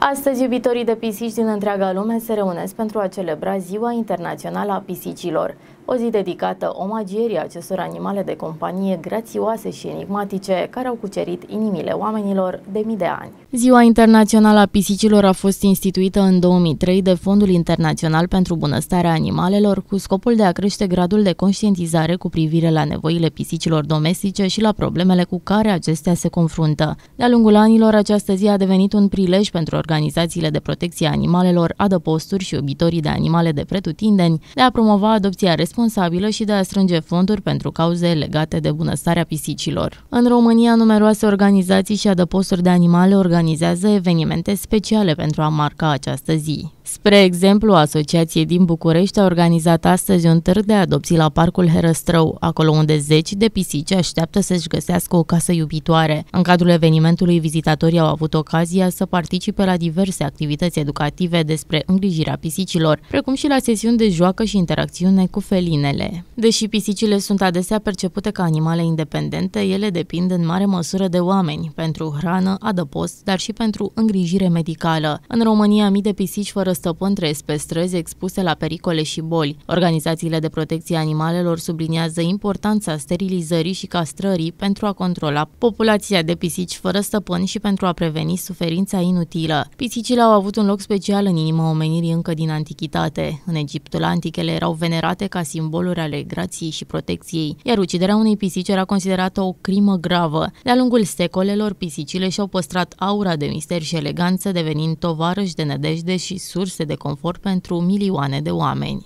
Astăzi, iubitorii de pisici din întreaga lume se reunesc pentru a celebra Ziua Internațională a Pisicilor, o zi dedicată omagierii acestor animale de companie grațioase și enigmatice care au cucerit inimile oamenilor de mii de ani. Ziua Internațională a Pisicilor a fost instituită în 2003 de Fondul Internațional pentru Bunăstarea Animalelor cu scopul de a crește gradul de conștientizare cu privire la nevoile pisicilor domestice și la problemele cu care acestea se confruntă. De-a lungul anilor, această zi a devenit un prilej pentru organizațiile de protecție a animalelor, adăposturi și iubitorii de animale de pretutindeni, de a promova adopția responsabilă și de a strânge fonduri pentru cauze legate de bunăstarea pisicilor. În România, numeroase organizații și adăposturi de animale organizează evenimente speciale pentru a marca această zi. Spre exemplu, o asociație din București a organizat astăzi un târg de adopții la Parcul Herăstrău, acolo unde zeci de pisici așteaptă să-și găsească o casă iubitoare. În cadrul evenimentului, vizitatorii au avut ocazia să participe la la diverse activități educative despre îngrijirea pisicilor, precum și la sesiuni de joacă și interacțiune cu felinele. Deși pisicile sunt adesea percepute ca animale independente, ele depind în mare măsură de oameni pentru hrană, adăpost, dar și pentru îngrijire medicală. În România, mii de pisici fără stăpân trăiesc pe străzi expuse la pericole și boli. Organizațiile de protecție animalelor subliniază importanța sterilizării și castrării pentru a controla populația de pisici fără stăpân și pentru a preveni suferința inutilă. Pisicile au avut un loc special în inima omenirii încă din antichitate. În Egiptul, ele erau venerate ca simboluri ale grației și protecției, iar uciderea unei pisici era considerată o crimă gravă. De-a lungul secolelor, pisicile și-au păstrat aura de mister și eleganță, devenind tovarăși de nădejde și surse de confort pentru milioane de oameni.